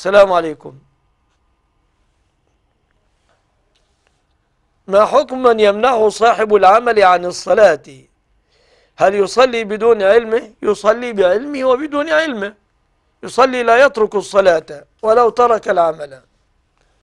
السلام عليكم ما حكم من يمنعه صاحب العمل عن الصلاة هل يصلي بدون علمه يصلي بعلمه وبدون علمه يصلي لا يترك الصلاة ولو ترك العمل